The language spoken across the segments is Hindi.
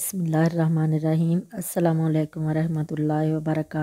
बिसमीम अल्लाम वरहमल वबरक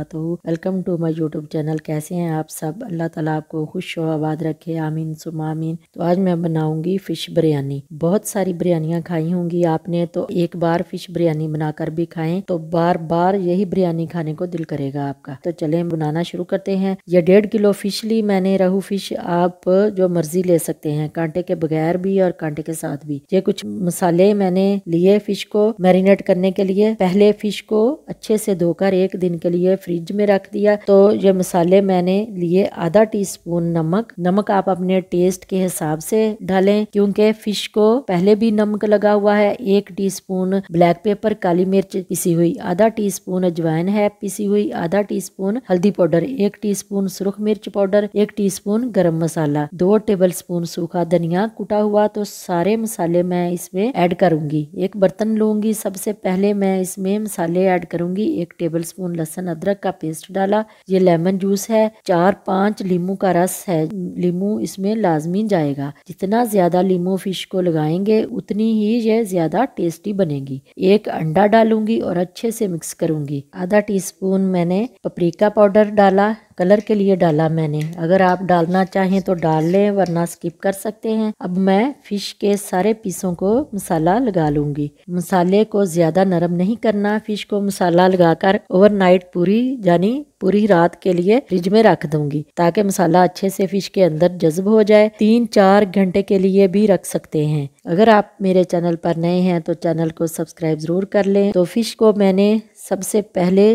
welcome to my YouTube channel कैसे हैं आप सब अल्लाह ताला आपको खुश व आबाद रखे आमीन सुम आमीन तो आज मैं बनाऊंगी फ़िश बिरयानी बहुत सारी बिरयानियाँ खाई होंगी आपने तो एक बार फ़िश बिरयानी बनाकर भी खाएं तो बार बार यही बिरयानी खाने को दिल करेगा आपका तो चले बनाना शुरू करते हैं यह डेढ़ किलो फ़िश ली मैंने रहू फ़िश आप जो मर्ज़ी ले सकते हैं कांटे के बगैर भी और कांटे के साथ भी ये कुछ मसाले मैंने लिए फ़िश को मैरिनेट मैरिनेट करने के लिए पहले फिश को अच्छे से धोकर एक दिन के लिए फ्रिज में रख दिया तो ये मसाले मैंने लिए आधा टी स्पून नमक नमक आप अपने टेस्ट के हिसाब से डालें क्योंकि फिश को पहले भी नमक लगा हुआ है एक टी स्पून ब्लैक पेपर काली मिर्च पिसी हुई आधा टी स्पून अजवाइन है पिसी हुई आधा टी स्पून हल्दी पाउडर एक टी स्पून सुरख मिर्च पाउडर एक टी स्पून गर्म मसाला दो टेबल स्पून सूखा धनिया कुटा हुआ तो सारे मसाले मैं इसमें ऐड करूंगी एक बर्तन लूंगी सबसे पहले मैं इसमें मसाले ऐड करूंगी एक टेबल स्पून लहसुन अदरक का पेस्ट डाला ये लेमन जूस है चार पाँच लीमू का रस है लीमू इसमें लाजमी जाएगा जितना ज़्यादा लीमू फिश को लगाएंगे उतनी ही ये ज़्यादा टेस्टी बनेगी एक अंडा डालूंगी और अच्छे से मिक्स करूंगी आधा टी स्पून मैंने पपरीका पाउडर डाला कलर के लिए डाला मैंने अगर आप डालना चाहें तो डाल लें वरना स्किप कर सकते हैं अब मैं फ़िश के सारे पीसों को मसाला लगा लूँगी मसाले को ज़्यादा नरम नहीं करना फ़िश को मसाला लगाकर ओवरनाइट पूरी यानी पूरी रात के लिए फ्रिज में रख दूंगी ताकि मसाला अच्छे से फिश के अंदर जज्ब हो जाए तीन चार घंटे के लिए भी रख सकते हैं अगर आप मेरे चैनल पर नए हैं तो चैनल को सब्सक्राइब ज़रूर कर लें तो फिश को मैंने सबसे पहले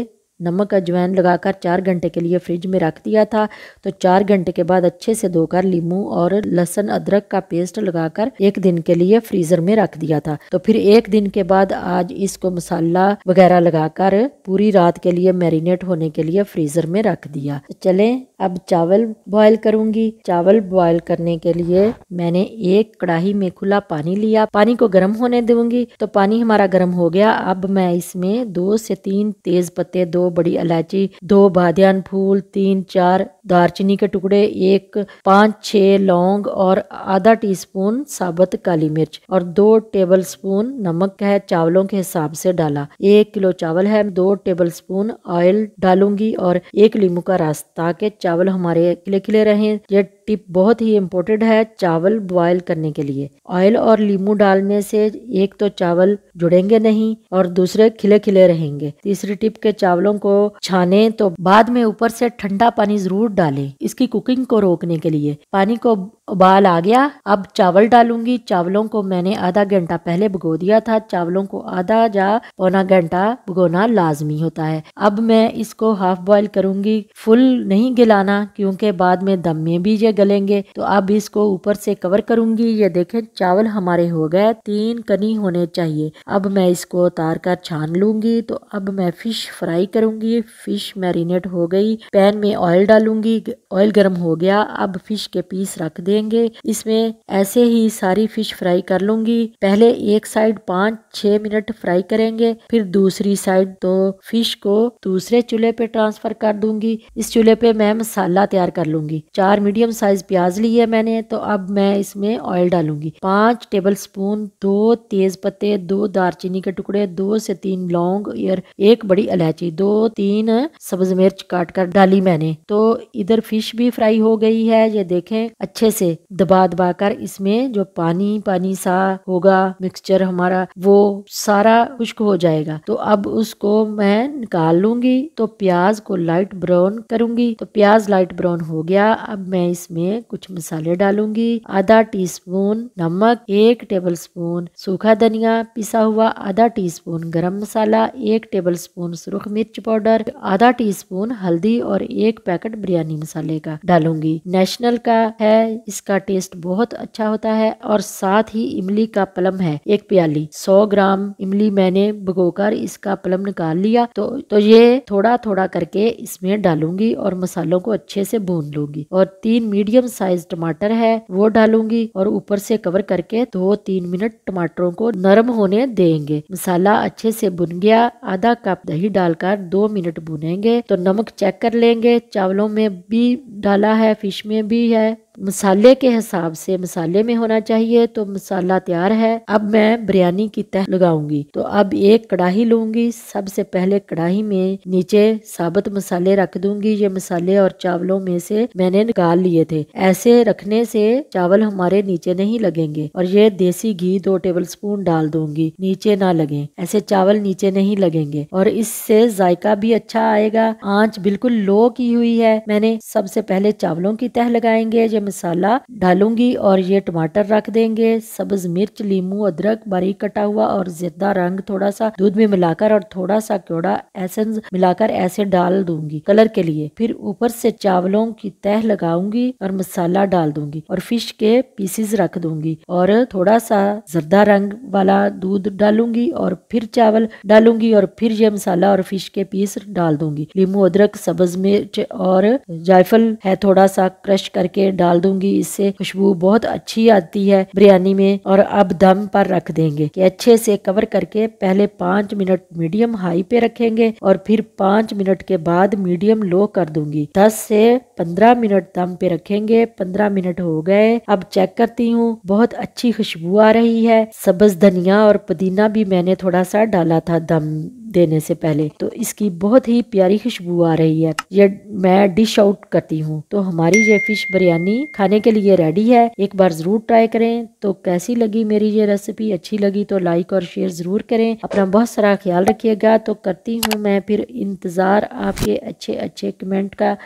नमक अजवाइन लगाकर चार घंटे के लिए फ्रिज में रख दिया था तो चार घंटे के बाद अच्छे से धोकर लीमू और लहसन अदरक का पेस्ट लगाकर एक दिन के लिए फ्रीजर में रख दिया था तो फिर एक दिन के बाद आज इसको मसाला वगैरह लगाकर पूरी रात के लिए मैरिनेट होने के लिए फ्रीजर में रख दिया चले तो चलें अब चावल बॉईल करूंगी चावल बॉईल करने के लिए मैंने एक कढ़ाई में खुला पानी लिया पानी को गर्म होने दूंगी तो पानी हमारा गर्म हो गया अब मैं इसमें दो से तीन तेज पत्ते दो बड़ी इलायची दो बादन फूल तीन चार दारचीनी के टुकड़े एक पाँच छ लौंग और आधा टीस्पून साबुत काली मिर्च और दो टेबल स्पून नमक है चावलों के हिसाब से डाला एक किलो चावल है दो टेबल स्पून ऑयल डालूंगी और एक लींबू का रास्ता के चावल चावल हमारे किले खिले रहें ये टिप बहुत ही इम्पोर्टेंट है चावल बॉयल करने के लिए ऑयल और लीमू डालने से एक तो चावल जुड़ेंगे नहीं और दूसरे खिले खिले रहेंगे तीसरी टिप के चावलों को छाने तो बाद में ऊपर से ठंडा पानी जरूर डालें इसकी कुकिंग को रोकने के लिए पानी को उबाल आ गया अब चावल डालूंगी चावलों को मैंने आधा घंटा पहले भिगो दिया था चावलों को आधा या पौना घंटा भुगोना लाजमी होता है अब मैं इसको हाफ बॉयल करूंगी फुल नहीं गिलाना क्योंकि बाद में दम में भी ये गलेंगे तो अब इसको ऊपर से कवर करूंगी ये देखें चावल हमारे हो गए तीन कनी होने चाहिए अब मैं इसको उतार कर छान लूंगी तो अब मैं फिश फ्राई करूंगी फिश मैरिनेट हो गई पैन में ऑयल डालूंगी ऑयल गर्म हो गया अब फिश के पीस रख देंगे इसमें ऐसे ही सारी फिश फ्राई कर लूंगी पहले एक साइड पाँच छह मिनट फ्राई करेंगे फिर दूसरी साइड तो फिश को दूसरे चूल्हे पे ट्रांसफर कर दूंगी इस चूल्हे पे मैं मसाला तैयार कर लूंगी चार मीडियम साइज़ प्याज ली है मैंने तो अब मैं इसमें ऑयल डालूंगी पाँच टेबल स्पून दो तेज़ पत्ते दो दारचीनी के टुकड़े दो से तीन लौंग और एक बड़ी इलायची दो तीन सब्ज मिर्च काट कर डाली मैंने तो इधर फिश भी फ्राई हो गई है ये देखें अच्छे से दबा दबा कर इसमें जो पानी पानी सा होगा मिक्सचर हमारा वो सारा खुश्क हो जाएगा तो अब उसको मैं निकाल लूंगी तो प्याज को लाइट ब्राउन करूंगी तो प्याज लाइट ब्राउन हो गया अब मैं इसमें इसमें कुछ मसाले डालूंगी आधा टीस्पून नमक एक टेबलस्पून सूखा धनिया पिसा हुआ आधा टीस्पून गरम मसाला एक टेबलस्पून सुरख मिर्च पाउडर आधा टीस्पून हल्दी और एक पैकेट बिरयानी मसाले का डालूंगी नेशनल का है इसका टेस्ट बहुत अच्छा होता है और साथ ही इमली का पलम है एक प्याली सौ ग्राम इमली मैंने भगो इसका पलम निकाल लिया तो तो ये थोड़ा थोड़ा करके इसमें डालूंगी और मसालों को अच्छे से भून लूंगी और तीन मिनट मीडियम साइज टमाटर है वो डालूंगी और ऊपर से कवर करके दो तीन मिनट टमाटरों को नरम होने देंगे मसाला अच्छे से बुन गया आधा कप दही डालकर दो मिनट भुनेंगे तो नमक चेक कर लेंगे चावलों में भी डाला है फिश में भी है मसाले के हिसाब से मसाले में होना चाहिए तो मसाला तैयार है अब मैं बिरयानी की तह लगाऊंगी तो अब एक कढ़ाई लूंगी सबसे पहले कढ़ाई में नीचे साबुत मसाले रख दूंगी ये मसाले और चावलों में से मैंने निकाल लिए थे ऐसे रखने से चावल हमारे नीचे नहीं लगेंगे और ये देसी घी दो टेबल स्पून डाल दूंगी नीचे ना लगे ऐसे चावल नीचे नहीं लगेंगे और इससे जायका भी अच्छा आएगा आंच बिल्कुल लो की हुई है मैंने सबसे पहले चावलों की तह लगाएंगे ये मसाला डालूंगी और ये टमाटर रख देंगे सब्ज मिर्च लीमू अदरक बारीक कटा हुआ और जिदा रंग थोड़ा सा दूध में मिलाकर और थोड़ा सा क्योड़ा एसेंस मिलाकर ऐसे डाल दूंगी कलर के लिए फिर ऊपर से चावलों की तह लगाऊंगी और मसाला डाल दूंगी और फिश के पीसेस रख दूंगी और थोड़ा सा जर्दा रंग वाला दूध डालूंगी और फिर चावल डालूंगी और फिर ये मसाला और फिश के पीस डाल दूंगी लीमू अदरक सब्ज मिर्च और जायफल है थोड़ा सा क्रश करके डाल डाल दूंगी इससे खुशबू बहुत अच्छी आती है बिरयानी में और अब दम पर रख देंगे कि अच्छे से कवर करके पहले पाँच मिनट मीडियम हाई पे रखेंगे और फिर पाँच मिनट के बाद मीडियम लो कर दूंगी दस से पंद्रह मिनट दम पे रखेंगे पंद्रह मिनट हो गए अब चेक करती हूँ बहुत अच्छी खुशबू आ रही है सब्ज धनिया और पुदीना भी मैंने थोड़ा सा डाला था दम देने से पहले तो इसकी बहुत ही प्यारी खुशबू आ रही है ये मैं डिश आउट करती हूँ तो हमारी ये फिश बिरयानी खाने के लिए रेडी है एक बार जरूर ट्राई करें तो कैसी लगी मेरी ये रेसिपी अच्छी लगी तो लाइक और शेयर ज़रूर करें अपना बहुत सारा ख्याल रखिएगा तो करती हूँ मैं फिर इंतज़ार आपके अच्छे अच्छे कमेंट का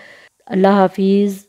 अल्लाह हाफिज़